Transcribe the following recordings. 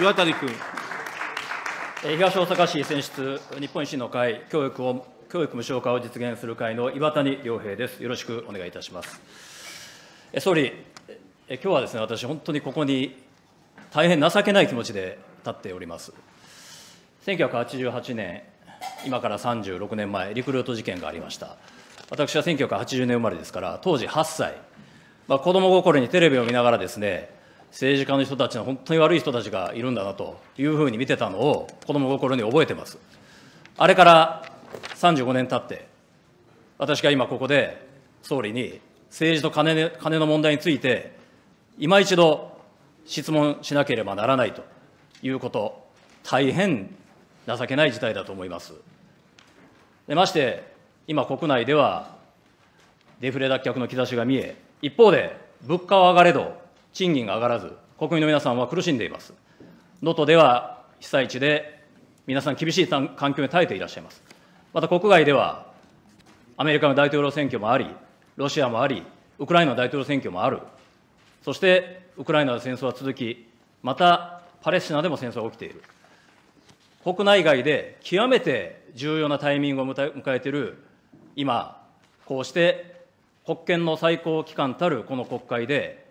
岩谷君。東大阪市選出日本維新の会教育を教育無償化を実現する会の岩谷良平です。よろしくお願いいたします。総理、今日はですね、私本当にここに大変情けない気持ちで立っております。1988年、今から36年前、リクルート事件がありました。私は1980年生まれですから、当時8歳、まあ、子供心にテレビを見ながらですね、政治家の人たちの本当に悪い人たちがいるんだなというふうに見てたのを子供心に覚えてます。あれから35年経って、私が今ここで総理に政治と金金の問題について、今一度質問しなければならないということ、大変情けない事態だと思います。でまして、今国内ではデフレ脱却の兆しが見え、一方で物価は上がれど、賃金が上がらず、国民の皆さんは苦しんでいます。能登では被災地で皆さん厳しい環境に耐えていらっしゃいます。また国外では、アメリカの大統領選挙もあり、ロシアもあり、ウクライナの大統領選挙もある、そしてウクライナの戦争は続き、またパレスチナでも戦争が起きている。国内外で極めて重要なタイミングを迎えている今、こうして国権の最高機関たるこの国会で、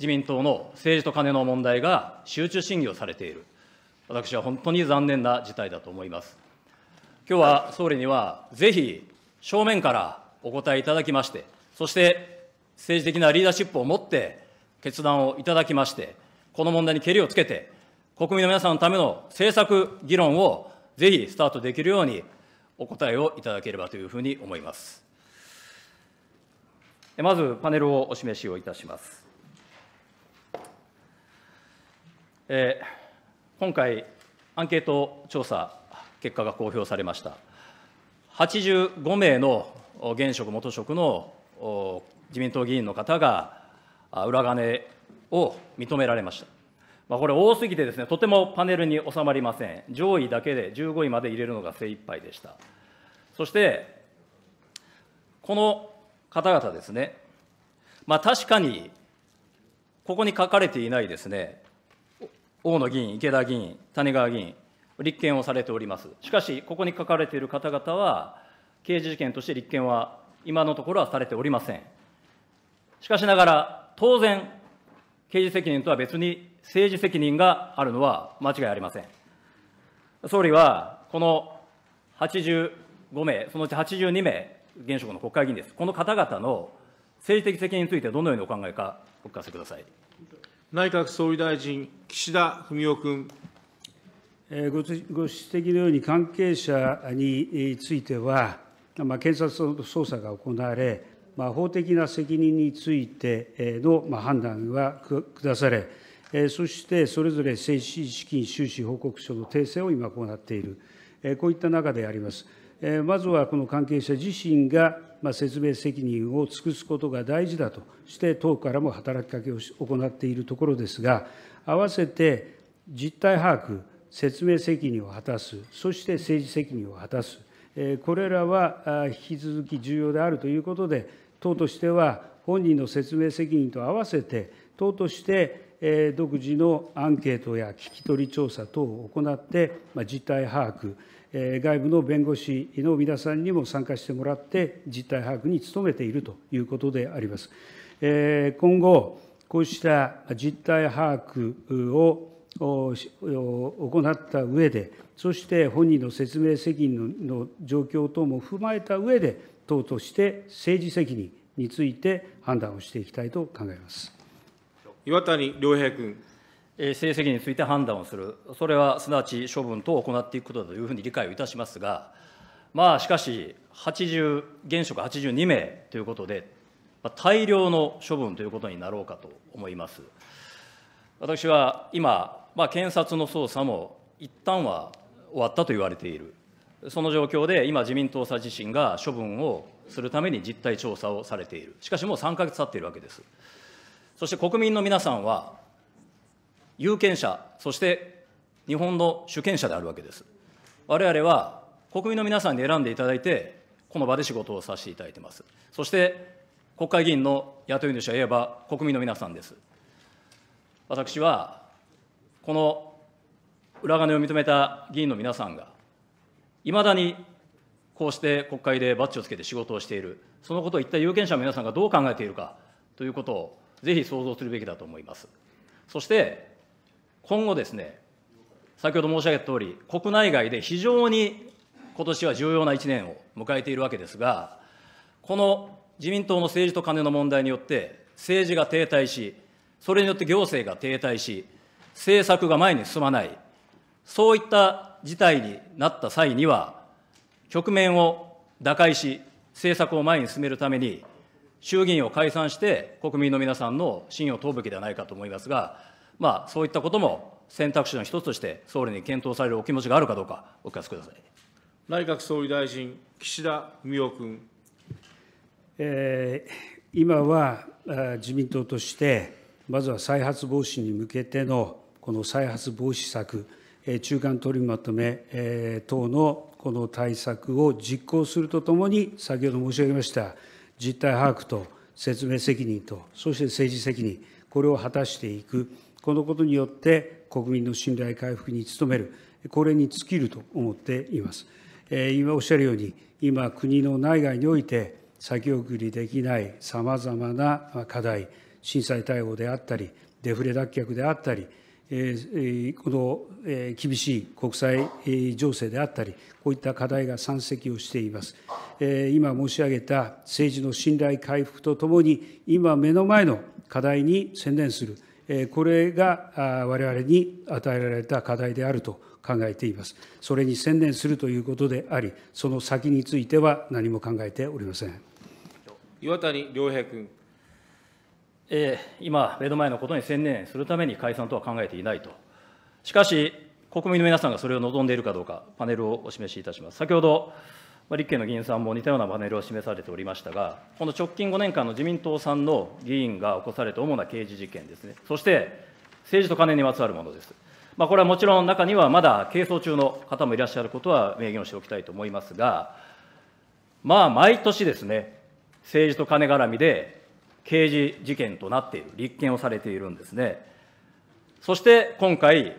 自民党の政治とカネの問題が集中審議をされている、私は本当に残念な事態だと思います。今日は総理には、ぜひ正面からお答えいただきまして、そして政治的なリーダーシップを持って決断をいただきまして、この問題にけりをつけて、国民の皆さんのための政策議論をぜひスタートできるようにお答えをいただければというふうに思います。まずパネルをお示しをいたします。えー、今回、アンケート調査結果が公表されました。85名の現職、元職の自民党議員の方が裏金を認められました。まあ、これ、多すぎてですね、とてもパネルに収まりません。上位だけで15位まで入れるのが精一杯でした。そして、この方々ですね、まあ、確かに、ここに書かれていないですね、大野議員、池田議員、谷川議員、立件をされております。しかし、ここに書かれている方々は、刑事事件として立件は今のところはされておりません。しかしながら、当然、刑事責任とは別に政治責任があるのは間違いありません。総理は、この85名、そのうち82名、現職の国会議員です。この方々の政治的責任についてどのようにお考えか、お聞かせください。内閣総理大臣、岸田文雄君。ご指摘のように、関係者については、検察の捜査が行われ、法的な責任についての判断が下され、そしてそれぞれ政治資金収支報告書の訂正を今行っている、こういった中であります。まずはこの関係者自身が説明責任を尽くすことが大事だとして、党からも働きかけを行っているところですが、併せて実態把握、説明責任を果たす、そして政治責任を果たす、これらは引き続き重要であるということで、党としては本人の説明責任と併せて、党として独自のアンケートや聞き取り調査等を行って、実態把握、外部の弁護士の皆さんにも参加してもらって、実態把握に努めているということであります。今後、こうした実態把握を行った上で、そして本人の説明責任の状況等も踏まえた上で、党として政治責任について判断をしていきたいと考えます。岩谷良平君。政治責任について判断をする、それはすなわち処分等を行っていくことだというふうに理解をいたしますが、まあ、しかし、80現職82名ということで、大量の処分ということになろうかと思います。私は今、まあ、検察の捜査も一旦は終わったと言われている、その状況で今、自民党さ自身が処分をするために実態調査をされている、しかしもう3か月経っているわけです。そして国民の皆さんは、有権者、そして日本の主権者であるわけです。我々は国民の皆さんに選んでいただいて、この場で仕事をさせていただいてます。そして国会議員の雇い主はいえば国民の皆さんです。私は、この裏金を認めた議員の皆さんが、いまだにこうして国会でバッジをつけて仕事をしている、そのことを一体有権者の皆さんがどう考えているかということを、ぜひ想像するべきだと思います。そして、今後ですね、先ほど申し上げたとおり、国内外で非常にことしは重要な1年を迎えているわけですが、この自民党の政治とカネの問題によって、政治が停滞し、それによって行政が停滞し、政策が前に進まない、そういった事態になった際には、局面を打開し、政策を前に進めるために、衆議院を解散して、国民の皆さんの信を問うべきではないかと思いますが、まあ、そういったことも選択肢の一つとして総理に検討されるお気持ちがあるかどうか、お聞かせください内閣総理大臣、岸田文雄君。えー、今は自民党として、まずは再発防止に向けてのこの再発防止策、中間取りまとめ等のこの対策を実行するとともに、先ほど申し上げました実態把握と説明責任と、そして政治責任、これを果たしていく。このことによって国民の信頼回復に努める、これに尽きると思っています。今おっしゃるように、今、国の内外において、先送りできないさまざまな課題、震災対応であったり、デフレ脱却であったり、この厳しい国際情勢であったり、こういった課題が山積をしています。今申し上げた政治の信頼回復とともに、今目の前の課題に専念する、これがわれわれに与えられた課題であると考えています。それに専念するということであり、その先については何も考えておりません。岩谷良平君。えー、今、目の前のことに専念するために解散とは考えていないと。しかし、国民の皆さんがそれを望んでいるかどうか、パネルをお示しいたします。先ほどまあ、立憲の議員さんも似たようなパネルを示されておりましたが、この直近5年間の自民党さんの議員が起こされた主な刑事事件ですね、そして政治と金にまつわるものです。まあ、これはもちろん中にはまだ係争中の方もいらっしゃることは明言しておきたいと思いますが、まあ、毎年ですね、政治と金絡みで刑事事件となっている、立件をされているんですね。そして今回、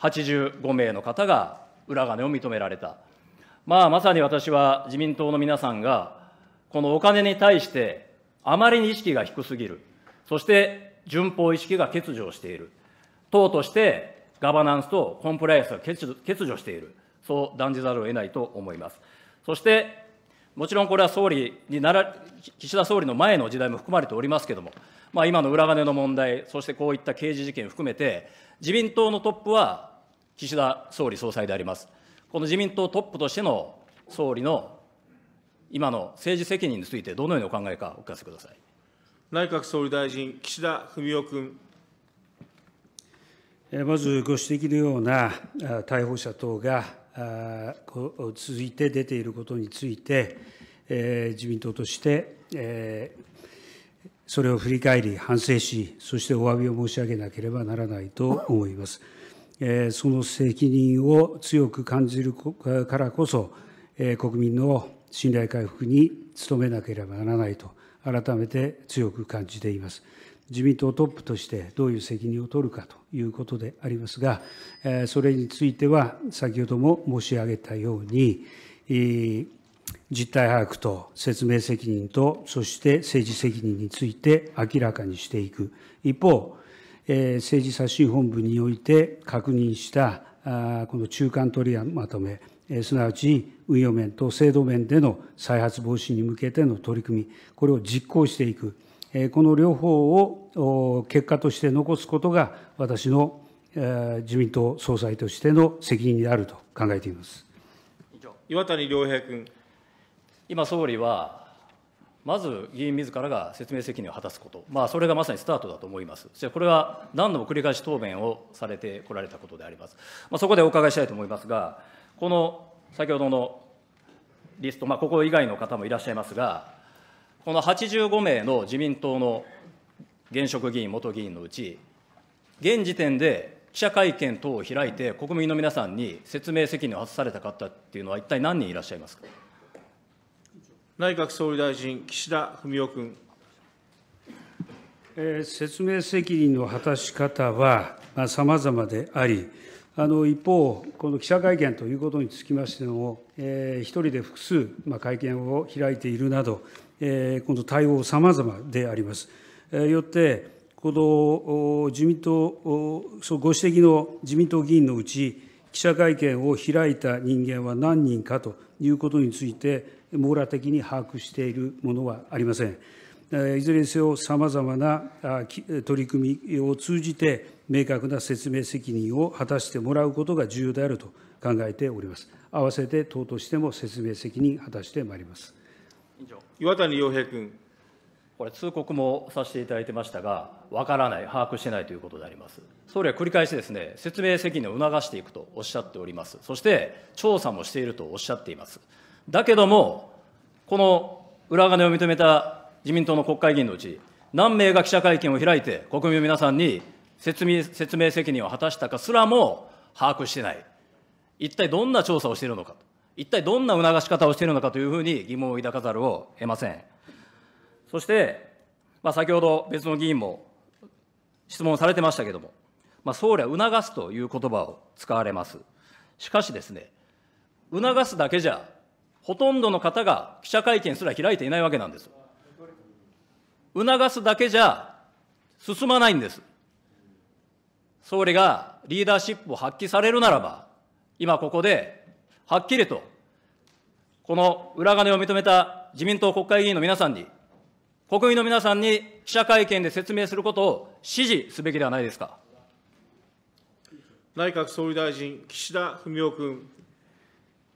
85名の方が裏金を認められた。まあ、まさに私は自民党の皆さんが、このお金に対して、あまりに意識が低すぎる、そして順法意識が欠如している、党としてガバナンスとコンプライアンスが欠如している、そう断じざるを得ないと思います。そして、もちろんこれは総理になら、岸田総理の前の時代も含まれておりますけれども、まあ、今の裏金の問題、そしてこういった刑事事件含めて、自民党のトップは岸田総理総裁であります。この自民党トップとしての総理の今の政治責任について、どのようにお考えか、お聞かせください内閣総理大臣、岸田文雄君。まずご指摘のような逮捕者等が続いて出ていることについて、自民党として、それを振り返り、反省し、そしてお詫びを申し上げなければならないと思います。その責任を強く感じるからこそ、国民の信頼回復に努めなければならないと、改めて強く感じています。自民党トップとしてどういう責任を取るかということでありますが、それについては、先ほども申し上げたように、実態把握と説明責任と、そして政治責任について明らかにしていく。一方、政治刷新本部において確認したこの中間取りまとめ、すなわち運用面と制度面での再発防止に向けての取り組み、これを実行していく、この両方を結果として残すことが、私の自民党総裁としての責任であると考えています岩谷良平君。今、総理はまず議員自らが説明責任を果たすこと、まあ、それがまさにスタートだと思います、そこれは何度も繰り返し答弁をされてこられたことであります、まあ、そこでお伺いしたいと思いますが、この先ほどのリスト、まあ、ここ以外の方もいらっしゃいますが、この85名の自民党の現職議員、元議員のうち、現時点で記者会見等を開いて、国民の皆さんに説明責任を果たされた方っていうのは、一体何人いらっしゃいますか。内閣総理大臣、岸田文雄君。説明責任の果たし方はさまざまであり、あの一方、この記者会見ということにつきましても、え一人で複数、まあ、会見を開いているなど、えこの対応さまざまであります。えよって、この自民党、ご指摘の自民党議員のうち、記者会見を開いた人間は何人かということについて、網羅的に把握しているものはありません。いずれにせよ、さまざまな取り組みを通じて、明確な説明責任を果たしてもらうことが重要であると考えております。合わせて党としても説明責任果たしてまいります。岩谷洋平君。これ、通告もさせていただいてましたが、分からない、把握してないということであります。総理は繰り返しですね、説明責任を促していくとおっしゃっております。そして、調査もしているとおっしゃっています。だけども、この裏金を認めた自民党の国会議員のうち、何名が記者会見を開いて、国民の皆さんに説明説明責任を果たしたかすらも把握してない。一体どんな調査をしているのか、一体どんな促し方をしているのかというふうに疑問を抱かざるを得ません。そして、まあ、先ほど別の議員も質問されてましたけれども、まあ、総理は促すという言葉を使われます。しかしですね、促すだけじゃ、ほとんどの方が記者会見すら開いていないわけなんです。促すだけじゃ進まないんです。総理がリーダーシップを発揮されるならば、今ここではっきりと、この裏金を認めた自民党国会議員の皆さんに国民の皆さんに記者会見で説明することを指示すべきではないですか。内閣総理大臣、岸田文雄君。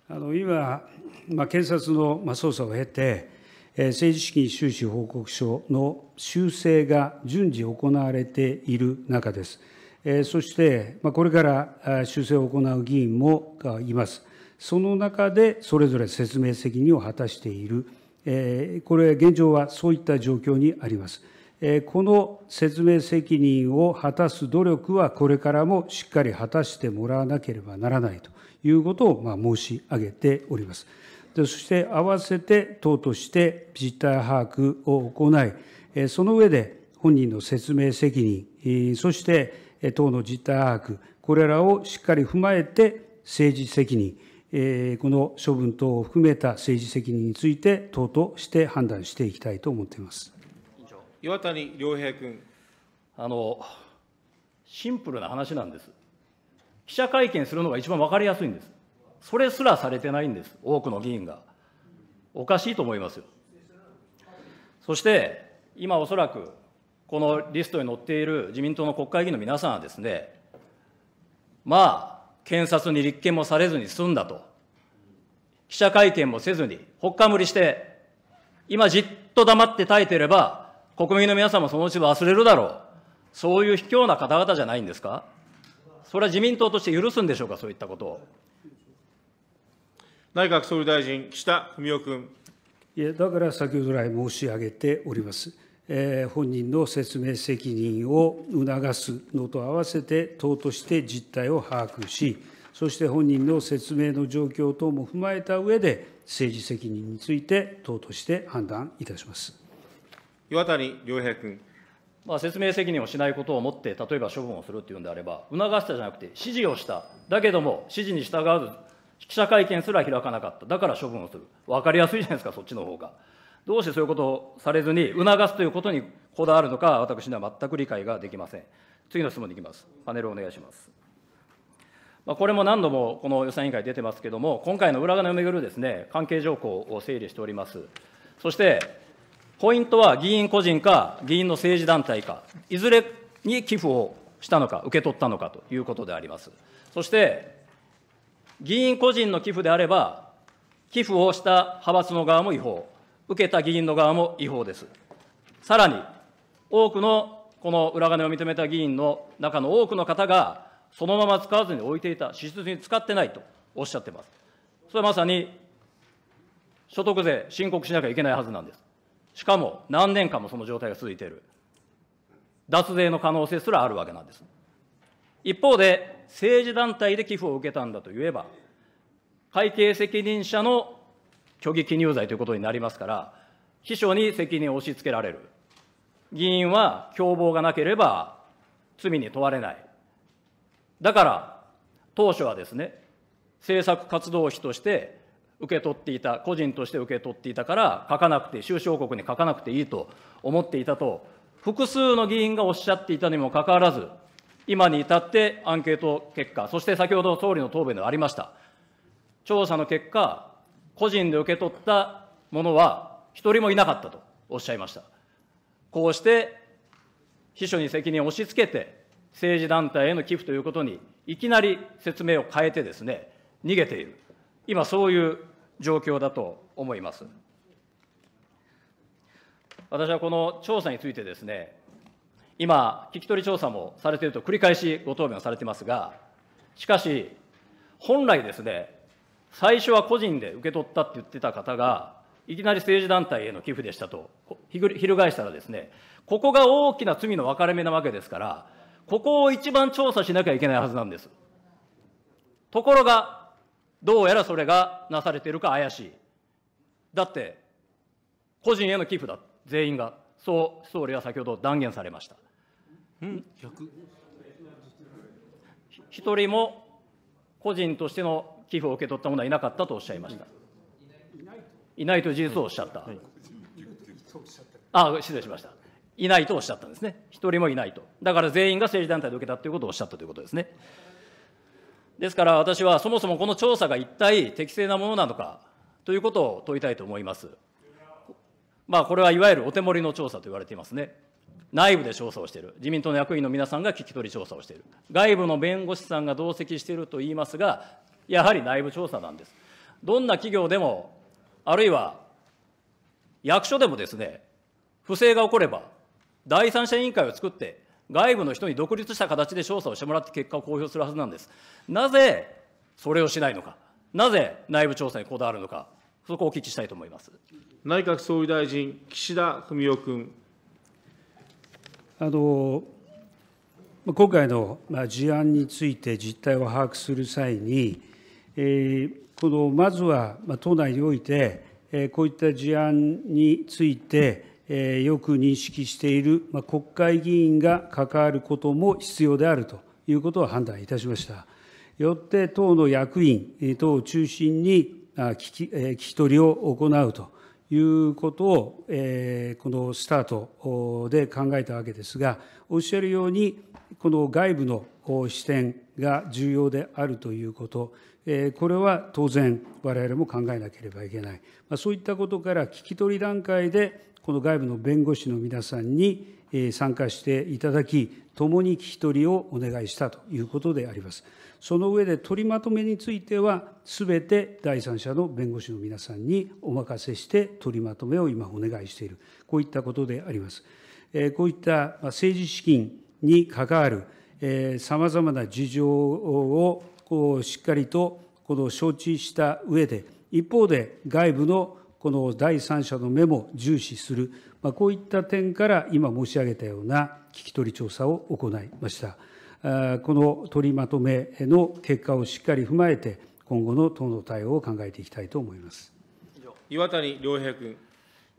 あの今、まあ、検察の、まあ、捜査を経て、え政治資金収支報告書の修正が順次行われている中です。えそして、まあ、これから修正を行う議員もいます。その中で、それぞれ説明責任を果たしている。これ、現状はそういった状況にあります。この説明責任を果たす努力は、これからもしっかり果たしてもらわなければならないということを申し上げております。そして合わせて党として実態把握を行い、その上で本人の説明責任、そして党の実態把握、これらをしっかり踏まえて政治責任、この処分等を含めた政治責任について、党として判断していきたいと思っています岩谷良平君。あのシンプルな話なんです。記者会見するのが一番分かりやすいんです。それすらされてないんです、多くの議員が。おかしいと思いますよ。そして、今おそらく、このリストに載っている自民党の国会議員の皆さんはですね、まあ、検察に立件もされずに済んだと、記者会見もせずに、ほっかむりして、今じっと黙って耐えていれば、国民の皆さんもそのうち忘れるだろう。そういう卑怯な方々じゃないんですかそれは自民党として許すんでしょうか、そういったことを。内閣総理大臣、岸田文雄君。いや、だから先ほど来申し上げております。本人の説明責任を促すのとわせて、党として実態を把握し、そして本人の説明の状況等も踏まえた上で、政治責任について党として判断いたします岩谷良平君。まあ、説明責任をしないことをもって、例えば処分をするというのであれば、促したじゃなくて、指示をした、だけども指示に従わず、記者会見すら開かなかった、だから処分をする、分かりやすいじゃないですか、そっちの方が。どうしてそういうことをされずに促すということにこだわるのか、私には全く理解ができません。次の質問に行きます。パネルお願いします。まあ、これも何度もこの予算委員会出てますけれども、今回の裏金をめぐるですね、関係条項を整理しております。そして、ポイントは議員個人か議員の政治団体か、いずれに寄付をしたのか、受け取ったのかということであります。そして、議員個人の寄付であれば、寄付をした派閥の側も違法、受けた議員の側も違法です。さらに、多くのこの裏金を認めた議員の中の多くの方が、そのまま使わずに置いていた、支出に使ってないとおっしゃってます。それはまさに、所得税申告しなきゃいけないはずなんです。しかも、何年間もその状態が続いている。脱税の可能性すらあるわけなんです。一方で、政治団体で寄付を受けたんだといえば、会計責任者の虚偽記入罪ということになりますから、秘書に責任を押し付けられる。議員は共謀がなければ罪に問われない。だから、当初はですね、政策活動費として受け取っていた、個人として受け取っていたから、書かなくて、収支報告に書かなくていいと思っていたと、複数の議員がおっしゃっていたにもかかわらず、今に至ってアンケート結果、そして先ほど総理の答弁でありました、調査の結果、個人で受け取ったものは一人もいなかったとおっしゃいました。こうして秘書に責任を押し付けて、政治団体への寄付ということに、いきなり説明を変えてですね、逃げている。今、そういう状況だと思います。私はこの調査についてですね、今、聞き取り調査もされていると繰り返しご答弁をされていますが、しかし、本来ですね、最初は個人で受け取ったって言ってた方が、いきなり政治団体への寄付でしたと、翻したらですね、ここが大きな罪の分かれ目なわけですから、ここを一番調査しなきゃいけないはずなんです。ところが、どうやらそれがなされているか怪しい。だって、個人への寄付だ、全員が。そう、総理は先ほど断言されました。ん1人も個人としての寄付を受け取った者はいなかったとおっしゃいました。いないと事実をおっしゃった。はい、あ、失礼しました。いないとおっしゃったんですね。一人もいないと。だから全員が政治団体で受けたということをおっしゃったということですね。ですから私はそもそもこの調査が一体適正なものなのかということを問いたいと思います。まあこれはいわゆるお手盛りの調査と言われていますね。内部で調査をしている、自民党の役員の皆さんが聞き取り調査をしている、外部の弁護士さんが同席していると言いますが、やはり内部調査なんです。どんな企業でも、あるいは役所でもですね、不正が起これば、第三者委員会を作って、外部の人に独立した形で調査をしてもらって結果を公表するはずなんです。なぜそれをしないのか、なぜ内部調査にこだわるのか、そこをお聞きしたいと思います内閣総理大臣、岸田文雄君。あの今回の事案について実態を把握する際に、まずは党内において、こういった事案について、よく認識している国会議員が関わることも必要であるということを判断いたしました。よって党の役員等を中心に聞き取りを行うということを、えー、このスタートで考えたわけですが、おっしゃるように、この外部の視点が重要であるということ、これは当然、われわれも考えなければいけない、そういったことから聞き取り段階で、この外部の弁護士の皆さんに参加していただき、共に聞き取りをお願いしたということであります。その上で取りまとめについては、すべて第三者の弁護士の皆さんにお任せして取りまとめを今お願いしている、こういったことであります。こういった政治資金に関わるさまざまな事情をこうしっかりとこの承知した上で、一方で外部のこの第三者の目も重視する、まあ、こういった点から今申し上げたような聞き取り調査を行いました。この取りまとめの結果をしっかり踏まえて、今後の党の対応を考えていきたいと思います岩谷良平君。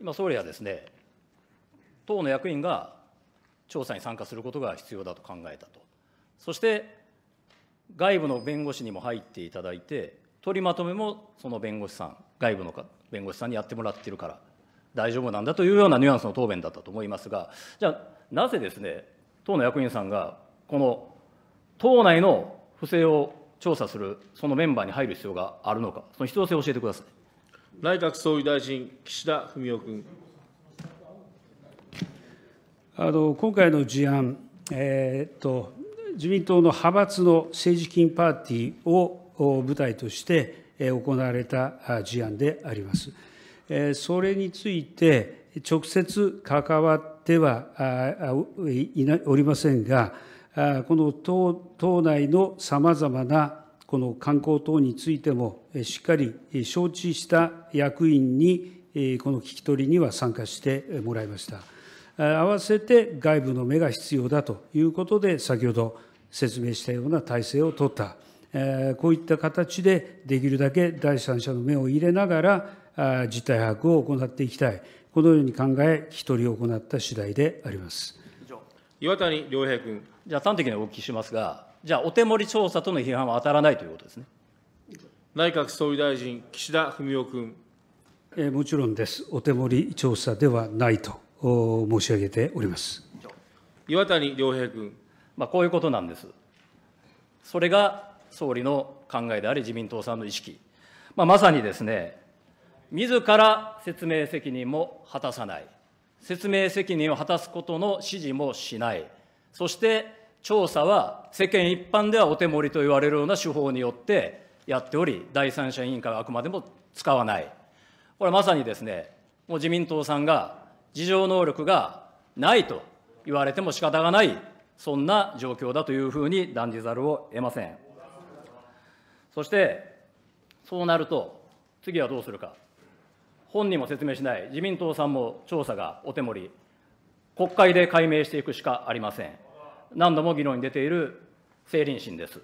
今、総理はですね、党の役員が調査に参加することが必要だと考えたと、そして外部の弁護士にも入っていただいて取りまとめもその弁護士さん外部の弁護士さんにやってもらってるから大丈夫なんだというようなニュアンスの答弁だったと思いますがじゃあなぜですね党の役員さんがこの党内の不正を調査するそのメンバーに入る必要があるのかその必要性を教えてください内閣総理大臣岸田文雄君あの今回の事案、えー、っと自民党の派閥の政治金パーティーを舞台として行われた事案であります。それについて、直接関わってはおりませんが、この党党内のさまざまなこの観光等についても、しっかり承知した役員に、この聞き取りには参加してもらいました。合わせて外部の目が必要だということで、先ほど、説明したような体制を取った、こういった形でできるだけ第三者の目を入れながら、実態把握を行っていきたい、このように考え、一人を行った次第であります岩谷良平君。じゃあ、端的にお聞きしますが、じゃあ、お手盛り調査との批判は当たらないということですね。内閣総理大臣、岸田文雄君。えもちろんです、お手盛り調査ではないと申し上げております。岩谷良平君。まあ、こういうことなんです。それが総理の考えであり、自民党さんの意識、まあ、まさにですね、自ら説明責任も果たさない、説明責任を果たすことの指示もしない、そして調査は世間一般ではお手盛りと言われるような手法によってやっており、第三者委員会はあくまでも使わない、これはまさにですね、もう自民党さんが、自浄能力がないと言われても仕方がないそんな状況だというふうに断じざるを得ません。そして、そうなると、次はどうするか、本人も説明しない、自民党さんも調査がお手盛り、国会で解明していくしかありません。何度も議論に出ている政倫審です。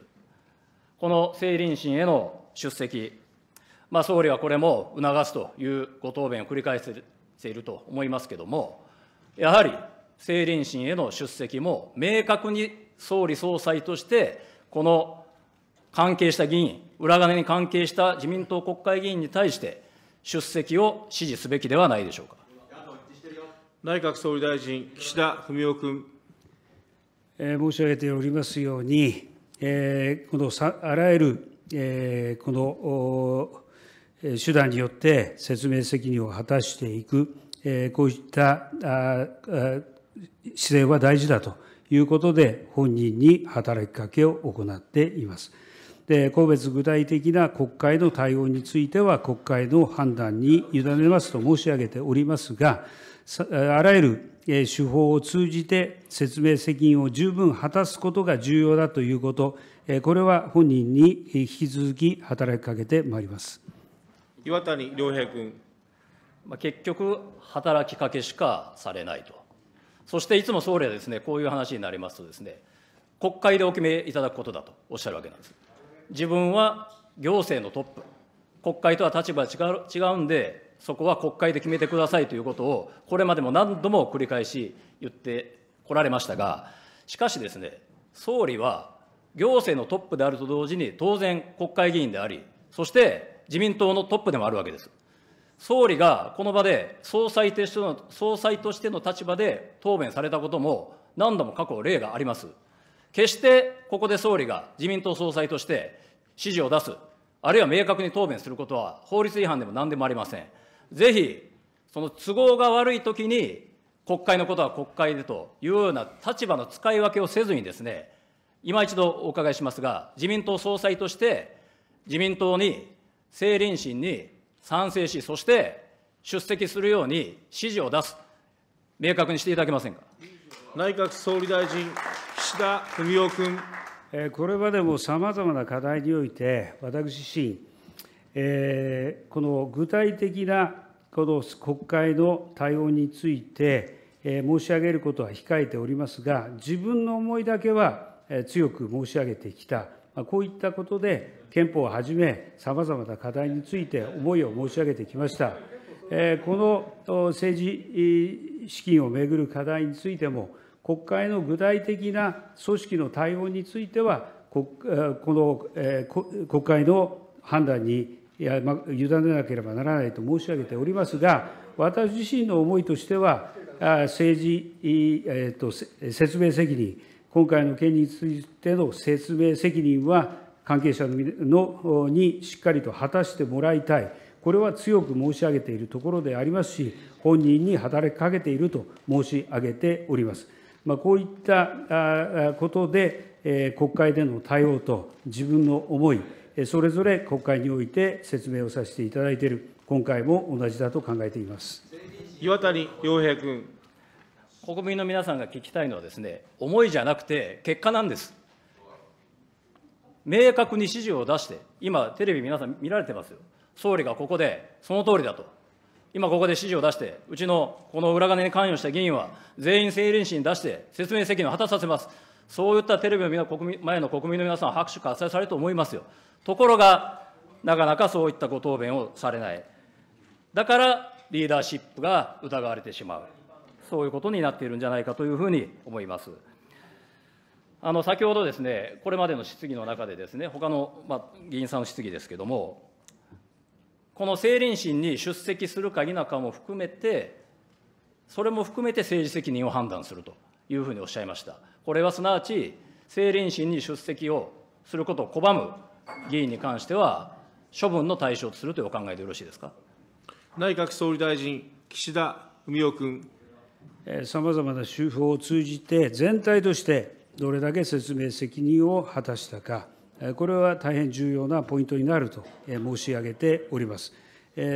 この政倫審への出席、まあ、総理はこれも促すというご答弁を繰り返していると思いますけれども、やはり政倫審への出席も明確に総理総裁として、この関係した議員、裏金に関係した自民党国会議員に対して、出席を指示すべきではないでしょうか。内閣総理大臣、岸田文雄君。え申し上げておりますように、えこのさあらゆる、えこの、手段によって説明責任を果たしていく、こういった姿勢は大事だということで、本人に働きかけを行っています。で個別具体的な国会の対応については、国会の判断に委ねますと申し上げておりますが、あらゆる手法を通じて説明責任を十分果たすことが重要だということ、これは本人に引き続き働きかけてまいります岩谷良平君。結局、働きかけしかされないとそしていつも総理はですね、こういう話になりますとですね、国会でお決めいただくことだとおっしゃるわけなんです。自分は行政のトップ、国会とは立場が違うんで、そこは国会で決めてくださいということを、これまでも何度も繰り返し言ってこられましたが、しかしですね、総理は行政のトップであると同時に、当然、国会議員であり、そして自民党のトップでもあるわけです。総理がこの場で総裁としての総裁としての立場で答弁されたことも、何度も過去、例があります。決してここで総理が自民党総裁として指示を出す、あるいは明確に答弁することは法律違反でも何でもありません。ぜひ、その都合が悪いときに、国会のことは国会でというような立場の使い分けをせずにですね、今一度お伺いしますが、自民党総裁として、自民党に、政倫審に賛成し、そして出席するように指示を出す、明確にしていただけませんか。内閣総理大臣、岸田文雄君。これまでもさまざまな課題において、私自身、えー、この具体的なこの国会の対応について、えー、申し上げることは控えておりますが、自分の思いだけは強く申し上げてきた、こういったことで、憲法をはじめ、さまざまな課題について思いを申し上げてきました。この政治資金をめぐる課題についても、国会の具体的な組織の対応については、この国会の判断に委ねなければならないと申し上げておりますが、私自身の思いとしては、政治、えと説明責任、今回の件についての説明責任は関係者のにしっかりと果たしてもらいたい、これは強く申し上げているところでありますし、本人に働きかけていると申し上げております。まあ、こういったことで、国会での対応と自分の思い、それぞれ国会において説明をさせていただいている、今回も同じだと考えています岩谷洋平君。国民の皆さんが聞きたいのはです、ね、思いじゃなくて、結果なんです。明確に指示を出して、今、テレビ皆さん見られてますよ。総理がここで、その通りだと。今ここで指示を出して、うちのこの裏金に関与した議員は、全員政倫審に出して、説明責任を果たさせます。そういったテレビの国民前の国民の皆さん、拍手喝采されると思いますよ。ところが、なかなかそういったご答弁をされない。だから、リーダーシップが疑われてしまう。そういうことになっているんじゃないかというふうに思います。あの先ほどですね、これまでの質疑の中でですね、他の、まあ、議員さんの質疑ですけども、この政倫審に出席するか否かも含めて、それも含めて政治責任を判断するというふうにおっしゃいました。これはすなわち、政倫審に出席をすることを拒む議員に関しては、処分の対象とするというお考えでよろしいですか。内閣総理大臣、岸田文雄君。さまざまな手法を通じて、全体としてどれだけ説明責任を果たしたか、これは大変重要なポイントになると申し上げております。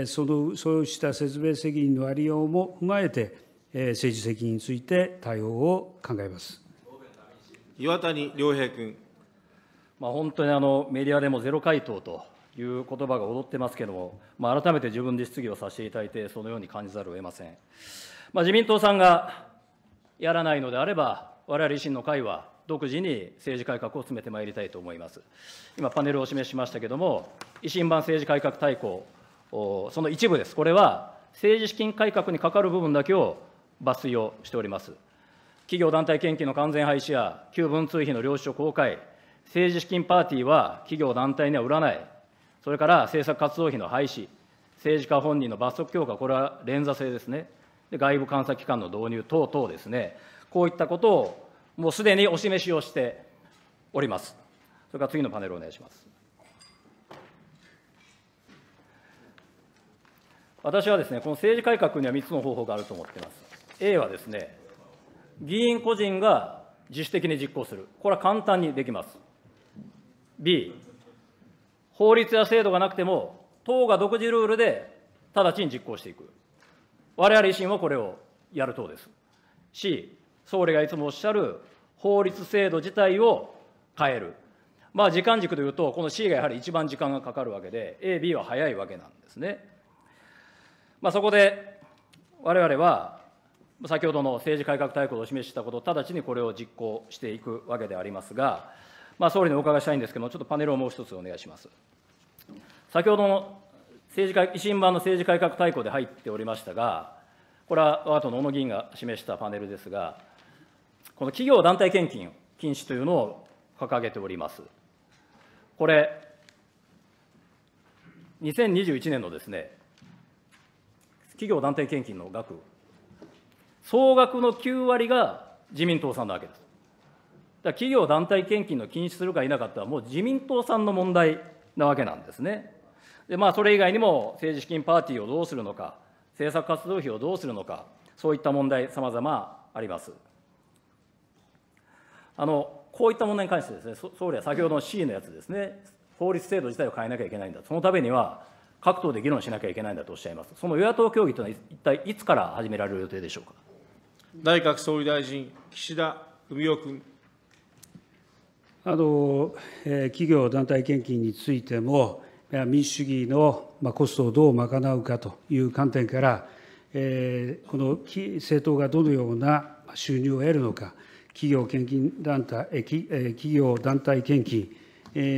そのそうした説明責任のありようも踏まえて、政治責任について対応を考えます岩谷良平君。まあ、本当にあのメディアでもゼロ回答という言葉が踊ってますけれども、まあ、改めて自分で質疑をさせていただいて、そのように感じざるを得ません。まあ、自民党さんがやらないのであれば、我々維新の会は独自に政治改革を進めてまいりたいと思います。今、パネルをお示しましたけれども、維新版政治改革大綱、その一部です、これは政治資金改革にかかる部分だけを抜粋をしております。企業団体献金の完全廃止や、旧文通費の領収書公開、政治資金パーティーは企業団体には売らない、それから政策活動費の廃止、政治家本人の罰則強化、これは連座制ですね、で外部監査機関の導入等々ですね、こういったことをもうすでにお示しをしております。それから次のパネルお願いします。私はですね、この政治改革には3つの方法があると思っています。A はですね、議員個人が自主的に実行する。これは簡単にできます。B、法律や制度がなくても、党が独自ルールで直ちに実行していく。我々維新はこれをやる党です。C、総理がいつもおっしゃる法律制度自体を変える、まあ、時間軸でいうと、この C がやはり一番時間がかかるわけで、A、B は早いわけなんですね。まあ、そこで、われわれは、先ほどの政治改革大綱を示したこと、直ちにこれを実行していくわけでありますが、まあ、総理にお伺いしたいんですけれども、ちょっとパネルをもう一つお願いします。先ほどの政治改新版の政治改革大綱で入っておりましたが、これは我が党の小野議員が示したパネルですが、この企業団体献金禁止というのを掲げております。これ、2021年のですね、企業団体献金の額、総額の9割が自民党さんなわけです。だ企業団体献金の禁止するか否かとは、もう自民党さんの問題なわけなんですね。でまあ、それ以外にも政治資金パーティーをどうするのか、政策活動費をどうするのか、そういった問題、さまざまあります。あのこういった問題に関してです、ね、総理は先ほどの C のやつですね、法律制度自体を変えなきゃいけないんだ、そのためには各党で議論しなきゃいけないんだとおっしゃいます、その与野党協議というのは、一体いつから始められる予定でしょうか内閣総理大臣、岸田文雄君。あのえー、企業団体献金についても、民主主義のコストをどう賄うかという観点から、えー、この政党がどのような収入を得るのか、企業献金団体、企業団体献金、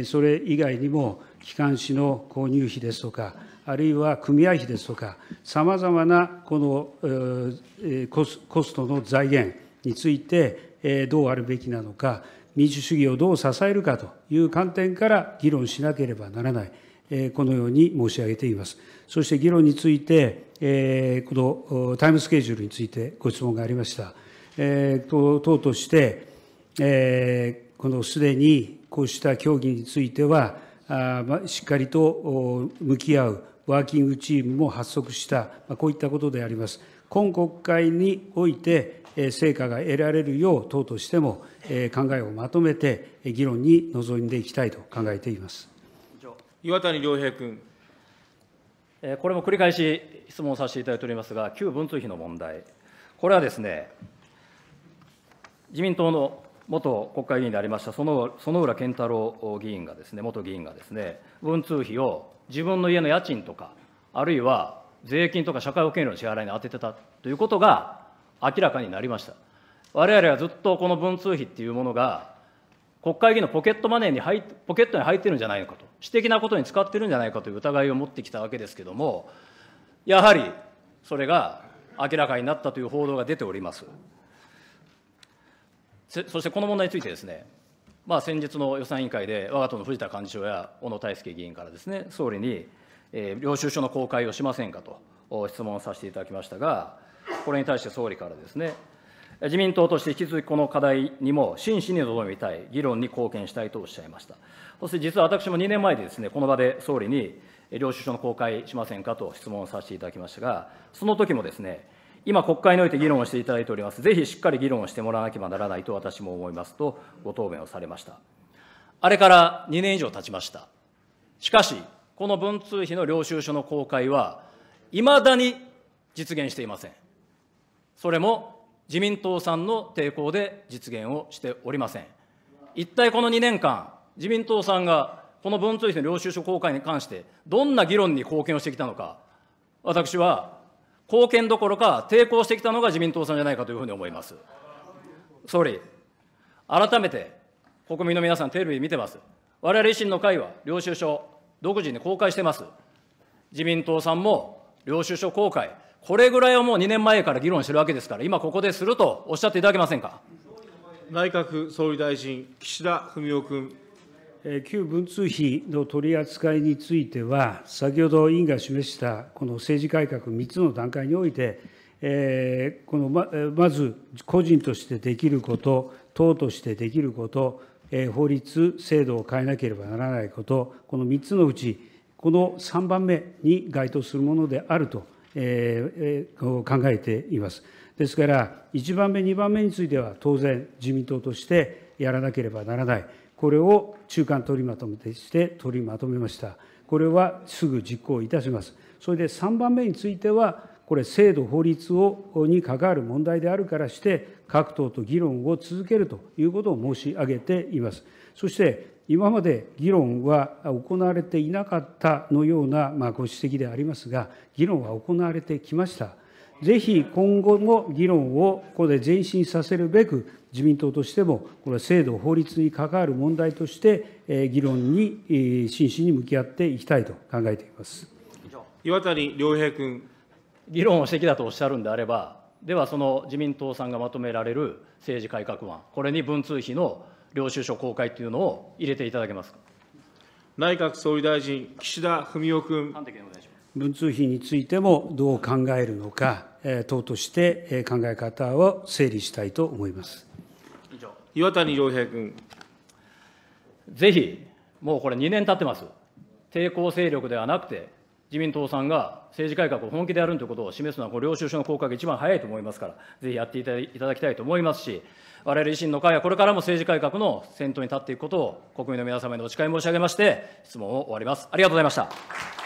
それ以外にも、機関紙の購入費ですとか、あるいは組合費ですとか、さまざまなこのコストの財源について、どうあるべきなのか、民主主義をどう支えるかという観点から議論しなければならない、このように申し上げています。そして議論について、このタイムスケジュールについてご質問がありました。党として、このすでにこうした協議については、しっかりと向き合うワーキングチームも発足した、こういったことであります。今国会において、成果が得られるよう、党としても考えをまとめて、議論に臨んでいきたいと考えています。岩谷良平君。これも繰り返し質問させていただいておりますが、旧文通費の問題、これはですね、自民党の元国会議員でありました薗浦健太郎議員がですね、元議員がですね、文通費を自分の家の家賃とか、あるいは税金とか社会保険料の支払いに充ててたということが明らかになりました。我々はずっとこの文通費っていうものが、国会議員のポケットマネーに入ポケットに入ってるんじゃないのかと、私的なことに使ってるんじゃないかという疑いを持ってきたわけですけれども、やはりそれが明らかになったという報道が出ております。そしてこの問題についてですね、まあ、先日の予算委員会で、我が党の藤田幹事長や小野泰輔議員からですね、総理に、えー、領収書の公開をしませんかと質問させていただきましたが、これに対して総理からですね、自民党として引き続きこの課題にも真摯に臨みたい、議論に貢献したいとおっしゃいました。そして実は私も2年前でですね、この場で総理に領収書の公開しませんかと質問させていただきましたが、その時もですね、今、国会において議論をしていただいております、ぜひしっかり議論をしてもらわなければならないと私も思いますと、ご答弁をされました。あれから2年以上経ちました。しかし、この文通費の領収書の公開は、いまだに実現していません。それも自民党さんの抵抗で実現をしておりません。一体この2年間、自民党さんがこの文通費の領収書公開に関して、どんな議論に貢献をしてきたのか、私は貢献どころか抵抗してきたのが自民党さんじゃないかというふうに思います。総理、改めて国民の皆さん、テレビ見てます。我々維新の会は領収書、独自に公開してます。自民党さんも領収書公開、これぐらいはもう2年前から議論してるわけですから、今ここでするとおっしゃっていただけませんか。内閣総理大臣、岸田文雄君。旧文通費の取り扱いについては、先ほど委員が示したこの政治改革3つの段階において、このままず個人としてできること、党としてできること、法律、制度を変えなければならないこと、この3つのうち、この3番目に該当するものであるとえ考えています。ですから、1番目、2番目については当然、自民党としてやらなければならない、これを中間取りまとめてして取りまとめました。これはすぐ実行いたします。それで3番目については、これ、制度、法律をに関わる問題であるからして、各党と議論を続けるということを申し上げています。そして今まで議論は行われていなかったのような、まあ、ご指摘でありますが、議論は行われてきました。ぜひ今後も議論をここで前進させるべく、自民党としても、これは制度、法律に関わる問題として、議論に真摯に向き合っていきたいと考えています岩谷良平君。議論をしてきたとおっしゃるんであれば、ではその自民党さんがまとめられる政治改革案、これに文通費の領収書公開というのを入れていただけますか内閣総理大臣、岸田文雄君。文通費についてもどう考えるのか。党として考え方を整理したいと思います以上岩谷良平君。ぜひ、もうこれ2年経ってます。抵抗勢力ではなくて、自民党さんが政治改革を本気でやるということを示すのは、これ領収書の効果が一番早いと思いますから、ぜひやっていただきたいと思いますし、我々維新の会はこれからも政治改革の先頭に立っていくことを、国民の皆様にお誓い申し上げまして、質問を終わります。ありがとうございました。